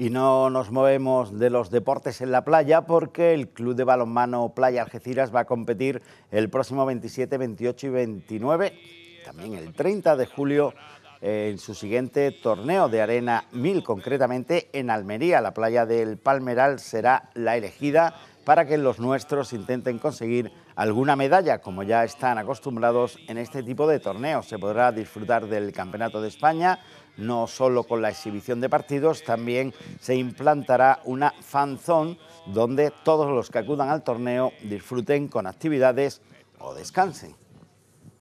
Y no nos movemos de los deportes en la playa porque el Club de Balonmano Playa Algeciras va a competir el próximo 27, 28 y 29, también el 30 de julio, en su siguiente torneo de Arena 1000, concretamente en Almería. La playa del Palmeral será la elegida para que los nuestros intenten conseguir alguna medalla, como ya están acostumbrados en este tipo de torneos. Se podrá disfrutar del Campeonato de España, no solo con la exhibición de partidos, también se implantará una fan zone donde todos los que acudan al torneo disfruten con actividades o descansen.